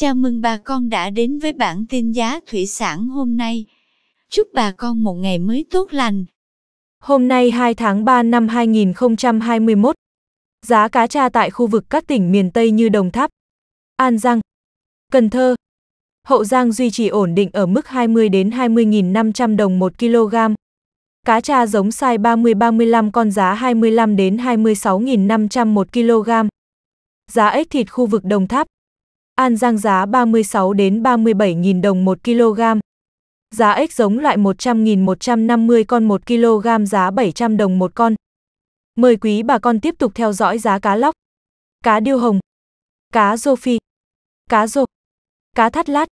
Chào mừng bà con đã đến với bản tin giá thủy sản hôm nay. Chúc bà con một ngày mới tốt lành. Hôm nay 2 tháng 3 năm 2021, giá cá tra tại khu vực các tỉnh miền Tây như Đồng Tháp, An Giang, Cần Thơ, Hậu Giang duy trì ổn định ở mức 20 đến 20.500 đồng 1 kg. Cá tra giống size 30-35 con giá 25 đến 26.500 1 kg. Giá ếch thịt khu vực Đồng Tháp, An Giang giá 36 đến 37.000 đồng 1 kg. Giá ếch giống loại 100.150 con 1 kg giá 700 đồng một con. Mời quý bà con tiếp tục theo dõi giá cá lóc, cá điêu hồng, cá rô phi, cá rô, cá thắt lát,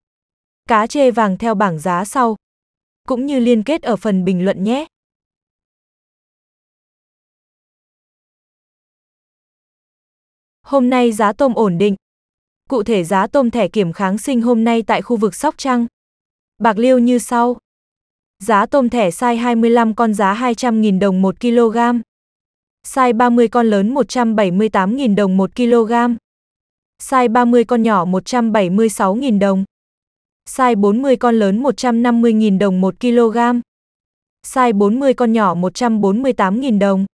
cá chê vàng theo bảng giá sau, cũng như liên kết ở phần bình luận nhé. Hôm nay giá tôm ổn định, cụ thể giá tôm thẻ kiểm kháng sinh hôm nay tại khu vực Sóc Trăng. Bạc Liêu như sau. Giá tôm thẻ size 25 con giá 200.000 đồng 1 kg. Size 30 con lớn 178.000 đồng 1 kg. Size 30 con nhỏ 176.000 đồng. Size 40 con lớn 150.000 đồng 1 kg. Size 40 con nhỏ 148.000 đồng.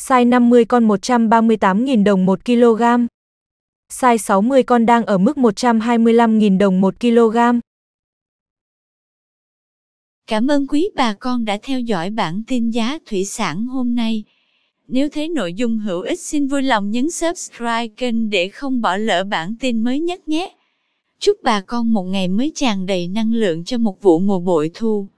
Size 50 con 138.000 đồng 1 kg size 60 con đang ở mức 125.000 đồng 1 kg. Cảm ơn quý bà con đã theo dõi bản tin giá thủy sản hôm nay. Nếu thấy nội dung hữu ích xin vui lòng nhấn subscribe kênh để không bỏ lỡ bản tin mới nhất nhé. Chúc bà con một ngày mới tràn đầy năng lượng cho một vụ mùa bội thu.